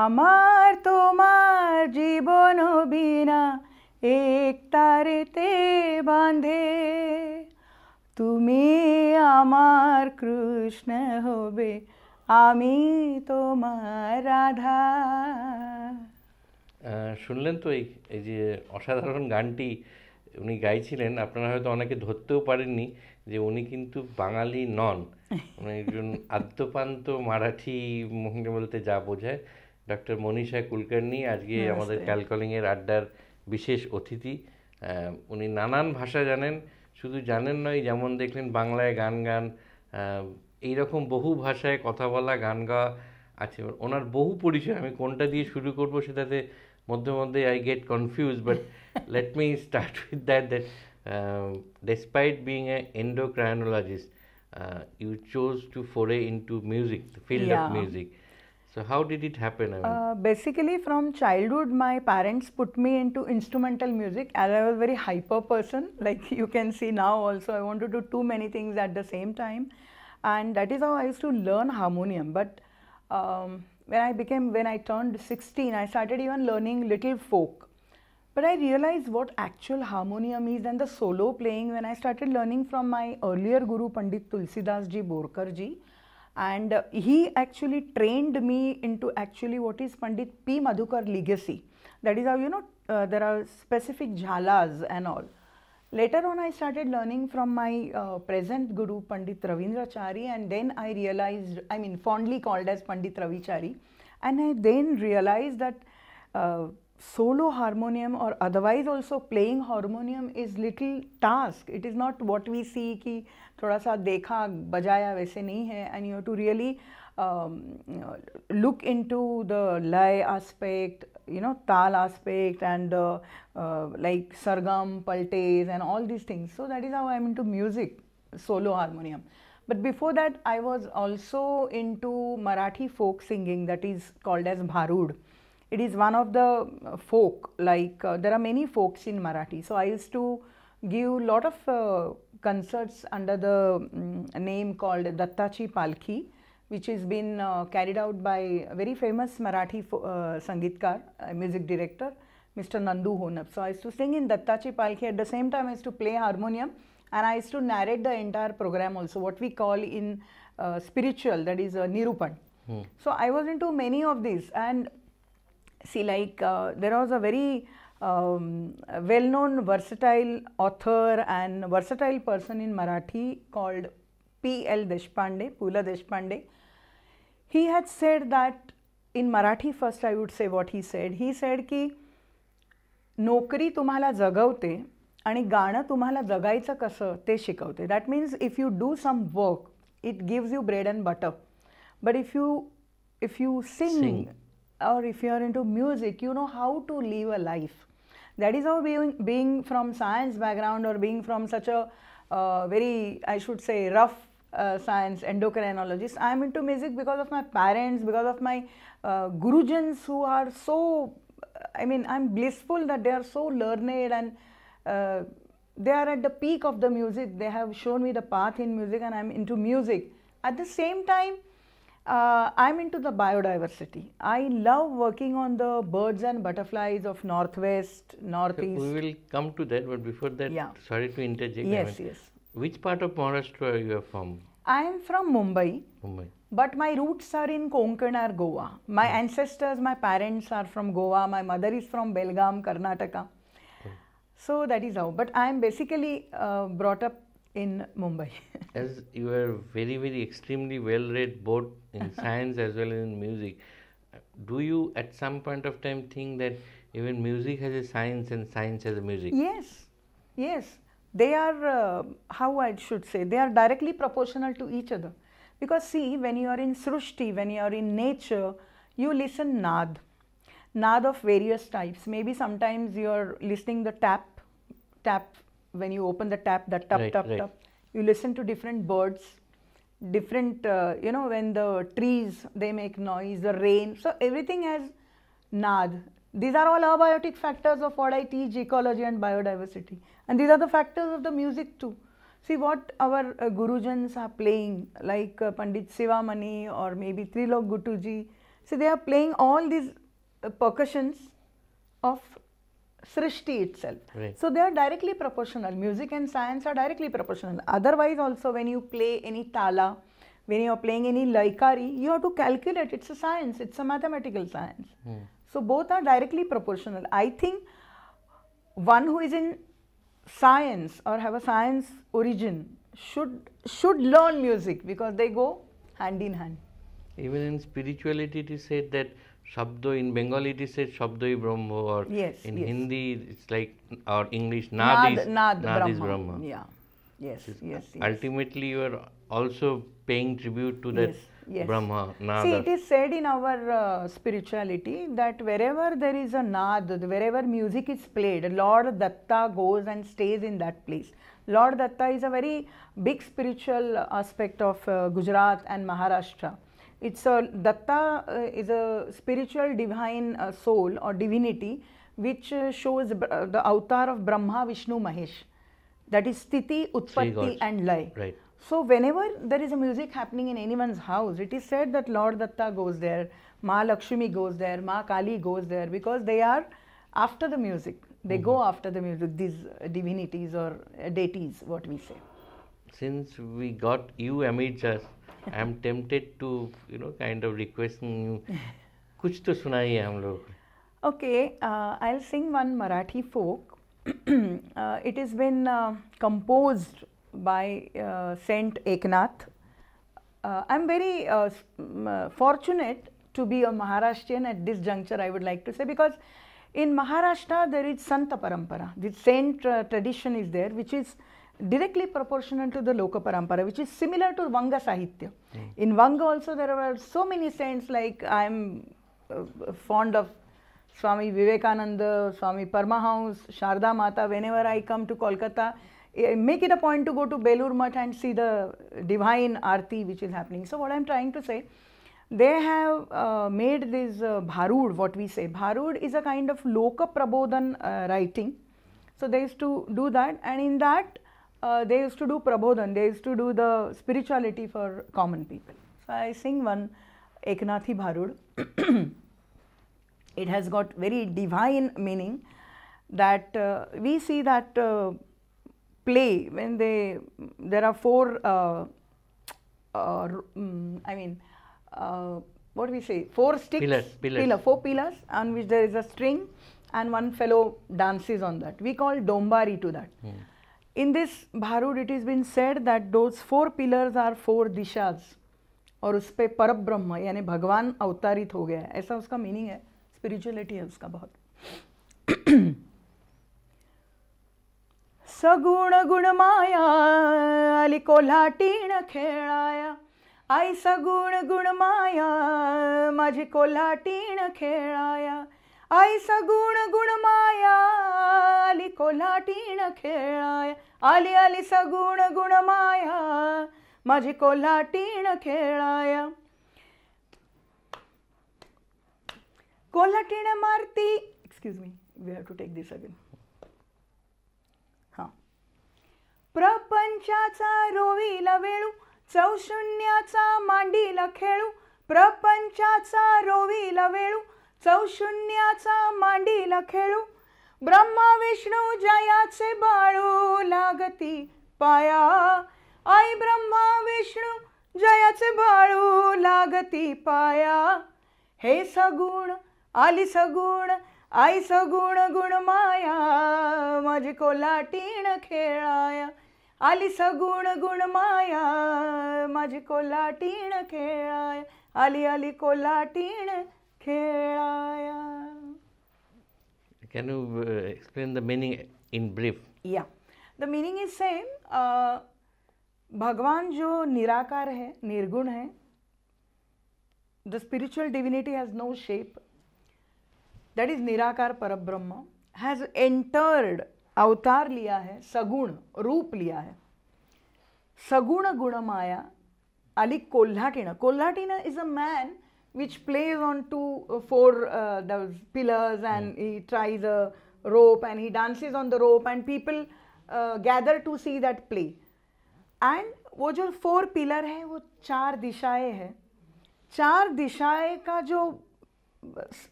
আমার তোমার জীবন বিনা তারেতে বাঁধে তুমি আমার কৃষ্ণ হবে আমি তোমার রাধা শুনলেন তো এই এই যে অসাধারণ গানটি উনি গাইছিলেন আপনারা হয়তো অনেকে ধরতেও পারেননি যে উনি কিন্তু বাঙালি নন উনি একজন আদ্যপান্ত মারাঠি বলতে যা বোঝায় ডক্টর মনীষা কুলকার্নি আজকে আমাদের ক্যালকলিংয়ের আড্ডার বিশেষ অতিথি উনি নানান ভাষা জানেন শুধু জানেন নয় যেমন দেখলেন বাংলায় গান গান এইরকম বহু ভাষায় কথা বলা গান গাওয়া আছে ওনার বহু পরিচয় আমি কোনটা দিয়ে শুরু করব সেটাতে মধ্যে মধ্যে I get confuse but let me start with that that despite being a endocrinologist you chose to foray into music field of music So how did it happen? I mean? uh, basically, from childhood, my parents put me into instrumental music. As I was a very hyper person, like you can see now. Also, I want to do too many things at the same time, and that is how I used to learn harmonium. But um, when I became, when I turned 16, I started even learning little folk. But I realized what actual harmonium is and the solo playing when I started learning from my earlier guru Pandit Tulsidas ji Borkar ji and he actually trained me into actually what is Pandit P. Madhukar legacy. That is how you know uh, there are specific jhalas and all. Later on, I started learning from my uh, present guru Pandit Ravindrachari, and then I realized, I mean, fondly called as Pandit Ravichari, and I then realized that uh, solo harmonium or otherwise also playing harmonium is little task it is not what we see ki thoda sa dekha bajaya waise nahi hai and you have to really um, look into the lay aspect you know tal aspect and uh, uh, like sargam paltes and all these things so that is how i am into music solo harmonium but before that i was also into marathi folk singing that is called as bharud uh, It is one of the uh, folk, like uh, there are many folks in Marathi. So I used to give lot of uh, concerts under the um, name called Dattachi Palki, which has been uh, carried out by a very famous Marathi uh, Sangitkar, music director, Mr. Nandu Honap. So I used to sing in Dattachi Palki. At the same time, I used to play harmonium and I used to narrate the entire program also, what we call in uh, spiritual, that is Nirupan. Hmm. So I was into many of these and see like uh, there was a very um, well known versatile author and versatile person in Marathi called P. L. Deshpande, Pula Deshpande. He had said that in Marathi first I would say what he said. He said ki, Nokri tumhala जगवते ani गाणं tumhala जगायचं कसं ते That means, if you do some work, it gives you bread and butter. But if you you if you sing. or if you are into music, you know how to live a life. That is how being, being from science background or being from such a uh, very, I should say, rough uh, science endocrinologist. I am into music because of my parents, because of my uh, gurujans who are so, I mean, I'm blissful that they are so learned and uh, they are at the peak of the music. They have shown me the path in music and I'm into music. At the same time, uh, I'm into the biodiversity. I love working on the birds and butterflies of northwest, northeast. So we will come to that, but before that, yeah. sorry to interject. Yes, yes. Which part of Maharashtra are you from? I am from Mumbai. Mumbai. But my roots are in Konkan or Goa. My hmm. ancestors, my parents are from Goa. My mother is from Belgaum, Karnataka. Hmm. So that is how. But I am basically uh, brought up in Mumbai. as you are very, very extremely well read both in science as well as in music, do you at some point of time think that even music has a science and science has a music? Yes, yes. They are, uh, how I should say, they are directly proportional to each other. Because see, when you are in Srushti, when you are in nature, you listen nad, nad of various types. Maybe sometimes you are listening the tap, tap when you open the tap, that tap, right, tap, right. tap, you listen to different birds, different, uh, you know, when the trees, they make noise, the rain. So everything has nad. These are all abiotic factors of what I teach, ecology and biodiversity. And these are the factors of the music too. See what our uh, Gurujans are playing, like uh, Pandit Sivamani or maybe Trilok Gutuji. See, they are playing all these uh, percussions of Srishti itself. Right. So they are directly proportional. Music and science are directly proportional. Otherwise, also when you play any tala, when you are playing any laikari, you have to calculate. It's a science. It's a mathematical science. Hmm. So both are directly proportional. I think one who is in science or have a science origin should should learn music because they go hand in hand. Even in spirituality, it is said that Shabdo in hmm. Bengali it is said Shabdoi Brahma or yes, in yes. Hindi it's like or English Nad, is, Nad, Nad Brahma. Brahma. Yeah. Yes, yes, yes. Ultimately you are also paying tribute to that yes. Brahma, Nada. See, it is said in our uh, spirituality that wherever there is a Nad, wherever music is played, Lord Datta goes and stays in that place. Lord Datta is a very big spiritual aspect of uh, Gujarat and Maharashtra. It's a Datta uh, is a spiritual divine uh, soul or divinity which uh, shows uh, the avatar of Brahma, Vishnu, Mahesh. That is sthiti, Utpatti, and Lay. Right. So, whenever there is a music happening in anyone's house, it is said that Lord Datta goes there, Ma Lakshmi goes there, Ma Kali goes there because they are after the music. They mm-hmm. go after the music, these uh, divinities or uh, deities, what we say. Since we got you amidst us, I am tempted to you know kind of requesting you कुछ तो सुनाइए हम लोग okay I sing one Marathi folk it is been composed by saint Eknath I am very fortunate to be a Maharashtrian at this juncture, I would like to say, because in Maharashtra there is Santa Parampara, the saint uh, tradition is there, which is directly proportional to the Loka Parampara, which is similar to Vanga Sahitya. Mm. In Vanga also, there were so many saints, like I am uh, fond of Swami Vivekananda, Swami Paramahansa, Sharda Mata. Whenever I come to Kolkata, I make it a point to go to Belur and see the divine arti which is happening. So, what I am trying to say, they have uh, made this uh, Bharud, what we say. Bharud is a kind of Loka Prabodhan uh, writing. So, they used to do that, and in that, uh, they used to do prabodhan, they used to do the spirituality for common people. So I sing one Eknathi Bharud. it has got very divine meaning that uh, we see that uh, play when they there are four uh, uh mm, I mean uh, what do we say four sticks pillars, pillars. Pillar, four pillars on which there is a string and one fellow dances on that we call dombari to that. Hmm. In this Bharud, it has been said that those four pillars are four dishas. और उस पर पर ब्रह्म यानी भगवान अवतारित हो गया है ऐसा उसका मीनिंग है स्पिरिचुअलिटी है उसका बहुत सगुण गुण माया अली को कोल्हाटीण खेलाया आई सगुण गुण माया माझी कोल्हाटीण खेलाया आई सगुण गुण माया आली कोल्हाटीण खेळाय आली आली सगुण गुण माया माझी कोल्हाटीण खेळाय कोल्हाटीण मारती excuse me we have to take this again हां प्रपंचाचा रोवी वेळू चौशून्याचा मांडीला खेळू प्रपंचाचा रोवी वेळू चौशून्याचा मांडीला खेळू ब्रह्मा विष्णू जयाचे बाळू लागती पाया आई ब्रह्मा विष्णू जयाचे बाळू लागती पाया हे सगुण आली सगुण आई सगुण गुण माया माझी कोलाटीण खेळाया आली सगुण गुण माया माझी कोलाटीण खेळाय आली आली कोलाटीण खेळाया Can you uh, explain the meaning in brief? Yeah. The meaning is same. Uh, भगवान जो निराकार है निर्गुण है the spiritual divinity has no shape that is निराकार परब्रह्म ब्रह्म हैज़ एंटर्ड अवतार लिया है सगुण रूप लिया है सगुण माया अली कोल्हाटिन कोल्हाटिन is a man which plays on two, uh, four uh, the pillars and mm. he tries a rope and he dances on the rope and people uh, gather to see that play. And वो जो four pillar है वो चार दिशाएं हैं चार दिशाएं का जो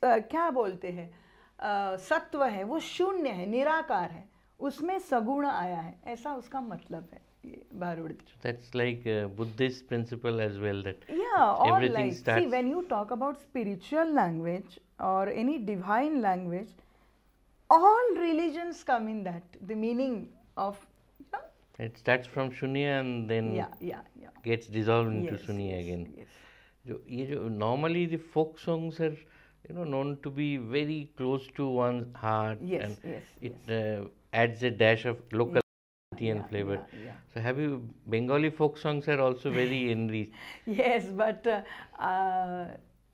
आ, क्या बोलते हैं सत्व है वो शून्य है निराकार है उसमें सगुण आया है ऐसा उसका मतलब है That's like uh, Buddhist principle as well. That yeah, or like starts... see when you talk about spiritual language or any divine language, all religions come in that the meaning of. You it starts from shunya and then yeah, yeah, yeah. gets dissolved into yes, shunya yes, again. Yes. normally the folk songs are you know known to be very close to one's heart yes, and yes, it yes. Uh, adds a dash of local and flavored. So have you Bengali folk songs are also very enriched. yes, but uh, uh,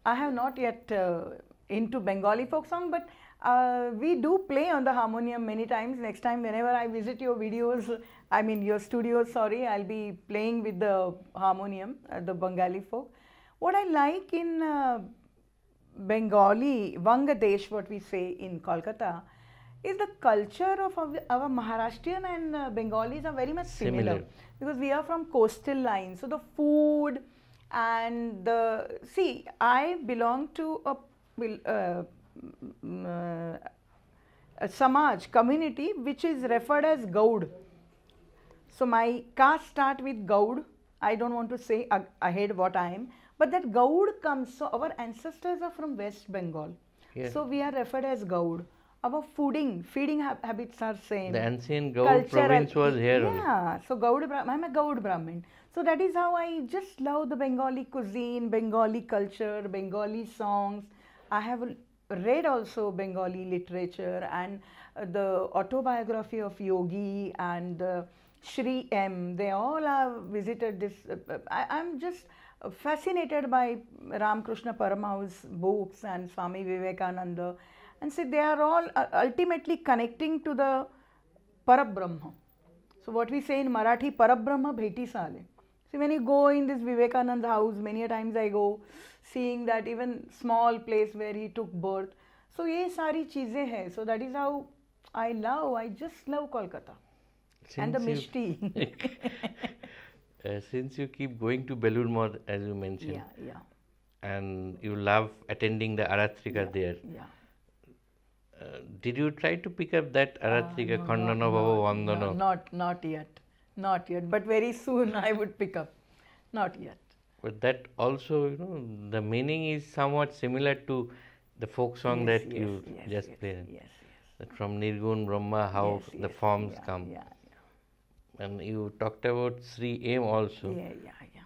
I have not yet uh, into Bengali folk song, but uh, we do play on the harmonium many times. Next time, whenever I visit your videos, I mean your studio, sorry, I'll be playing with the harmonium, uh, the Bengali folk. What I like in uh, Bengali, Vangadesh, what we say in Kolkata, is the culture of our, our Maharashtrian and uh, Bengalis are very much similar, similar, because we are from coastal lines. So the food and the see, I belong to a uh, mm, uh, a samaj community which is referred as Gaud. So my caste start with Gaud. I don't want to say ahead what I am, but that Gaud comes. So our ancestors are from West Bengal. So we are referred as Gaud our fooding, feeding ha- habits are same. The ancient Gaud province was here. Yeah, so Gaud Brah- I'm a Gaud Brahmin. So that is how I just love the Bengali cuisine, Bengali culture, Bengali songs. I have read also Bengali literature and uh, the autobiography of Yogi and uh, Shri M. They all have visited this. Uh, I, am just fascinated by Ramakrishna Paramahansa's books and Swami Vivekananda and see they are all uh, ultimately connecting to the Parabrahma. So what we say in Marathi, Parabrahma Bheti Sale. See when you go in this Vivekananda house, many times I go seeing that even small place where he took birth. So ये सारी चीज़ें हैं. So that is how I love, I just love Kolkata. Since and the mishti. uh, since you keep going to Belur Math, as you mentioned. Yeah, yeah. And you love attending the Aratrika yeah, there. Yeah did you try to pick up that ah, Aratrika uh, no, Khandana Bhava Vandana? No, not, not yet. Not yet. But very soon I would pick up. Not yet. But that also, you know, the meaning is somewhat similar to the folk song yes, that yes, you yes, just played. Yes, yes. From Nirgun Brahma, how the forms yeah, come. Yeah, yeah. And you talked about Sri Aim also. Yeah, yeah, yeah.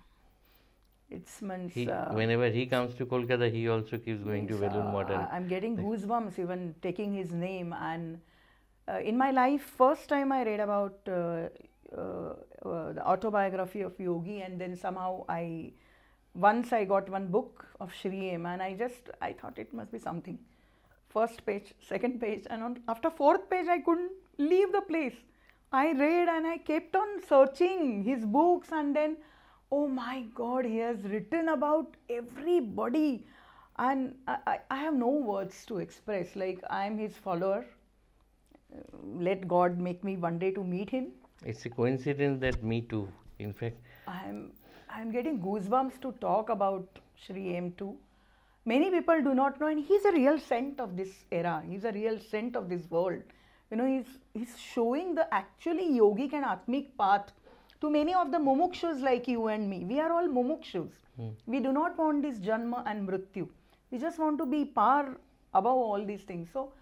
It's means, he, uh, whenever he comes to Kolkata, he also keeps going to Velun uh, Modern. I'm getting goosebumps even taking his name. And uh, in my life, first time I read about uh, the autobiography of Yogi, and then somehow I once I got one book of Shri M, and I just I thought it must be something. First page, second page, and on, after fourth page I couldn't leave the place. I read and I kept on searching his books, and then oh my God, he has written about everybody. And I, I, have no words to express. Like, I am his follower. Uh, let God make me one day to meet him. It's a coincidence that me too, in fact. I'm, I'm getting goosebumps to talk about Sri M2 many people do not know and he's a real saint of this era he's a real saint of this world you know he's he's showing the actually yogic and atmic path to many of the mumukshus like you and me. We are all mumukshus. Hmm. We do not want this janma and mrityu. We just want to be par above all these things. So,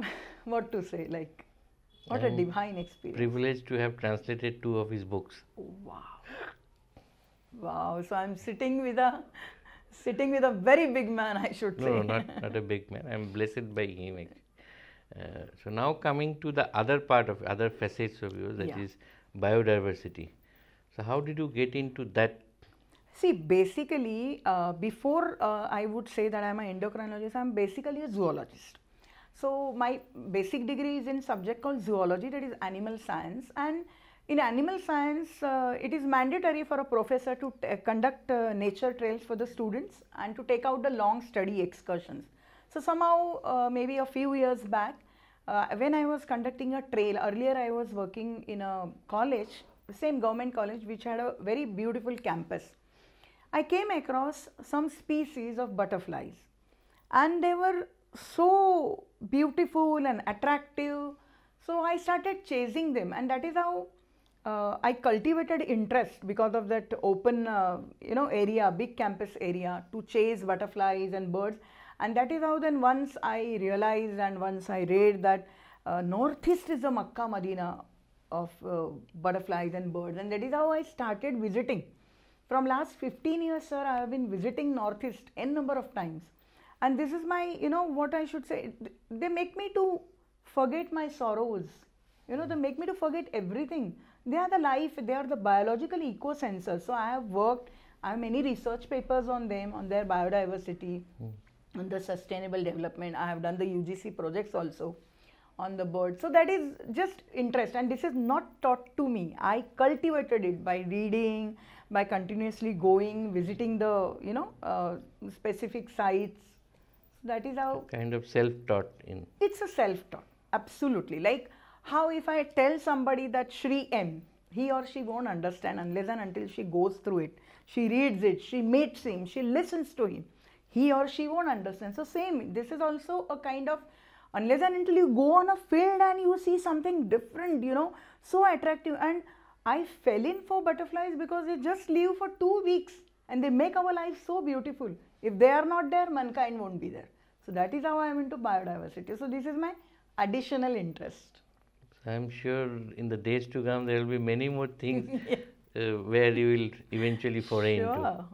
what to say? Like, what I'm a um, divine experience. Privileged to have translated two of his books. Oh, wow. Wow. So I'm sitting with a sitting with a very big man, I should no, say. No, not, not a big man. I'm blessed by him actually. Uh, so now coming to the other part of other facets of yours, that yeah. is biodiversity. So how did you get into that? See, basically, uh, before uh, I would say that I'm an endocrinologist, I'm basically a zoologist. So my basic degree is in subject called zoology, that is animal science, and in animal science, uh, it is mandatory for a professor to t- uh, conduct nature trails for the students and to take out the long study excursions so somehow, uh, maybe a few years back, uh, when I was conducting a trail, earlier I was working in a college, same government college, which had a very beautiful campus. I came across some species of butterflies and they were so beautiful and attractive. So I started chasing them, and that is how uh, I cultivated interest because of that open, uh, you know, area, big campus area to chase butterflies and birds. And that is how then once I realized and once I read that uh, Northeast is the Makkah Medina of uh, butterflies and birds. And that is how I started visiting. From last 15 years, sir, I have been visiting Northeast n number of times. And this is my, you know, what I should say. They make me to forget my sorrows. You know, they make me to forget everything. They are the life, they are the biological eco sensors. So I have worked, I have many research papers on them, on their biodiversity. Mm on the sustainable development. I have done the UGC projects also on the board. So that is just interest and this is not taught to me. I cultivated it by reading, by continuously going, visiting the, you know, uh, specific sites. So that is how... Kind of self-taught in... It's a self-taught, absolutely. Like how if I tell somebody that Shri M, he or she won't understand unless and until she goes through it. She reads it, she meets him, she listens to him he or she won't understand. So, same, this is also a kind of unless and until you go on a field and you see something different, you know, so attractive. And I fell in for butterflies because they just live for two weeks and they make our life so beautiful. If they are not there, mankind won't be there. So, that is how I am into biodiversity. So, this is my additional interest. I'm sure in the days to come there will be many more things yeah. uh, where you will eventually foray sure. into.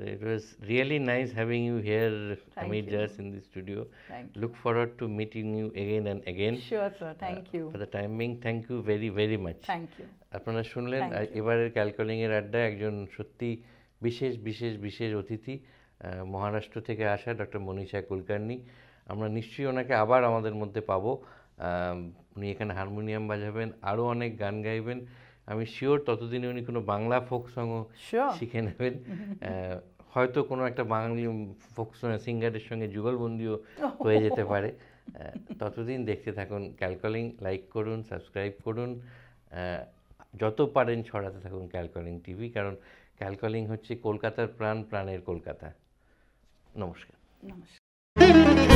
it was really nice having you here, Thank amid us in the studio. Thank Look forward to meeting you again and again. Sure, sir. Thank uh, you. For the timing, thank you very, very much. Thank you. আপনারা শুনলেন এবারের ক্যালকলিংয়ের আড্ডা একজন সত্যি বিশেষ বিশেষ বিশেষ অতিথি মহারাষ্ট্র থেকে আসা ডক্টর মনীষা কুলকার্নি আমরা নিশ্চয়ই ওনাকে আবার আমাদের মধ্যে পাবো উনি এখানে হারমোনিয়াম বাজাবেন আরও অনেক গান গাইবেন আমি শিওর ততদিনে উনি কোনো বাংলা ফোক সংও শিখে নেবেন হয়তো কোনো একটা বাঙালি ফোক সিঙ্গারের সঙ্গে যুগলবন্দিও হয়ে যেতে পারে ততদিন দেখতে থাকুন ক্যালকলিং লাইক করুন সাবস্ক্রাইব করুন যত পারেন ছড়াতে থাকুন ক্যালকলিং টিভি কারণ ক্যালকলিং হচ্ছে কলকাতার প্রাণ প্রাণের কলকাতা নমস্কার নমস্কার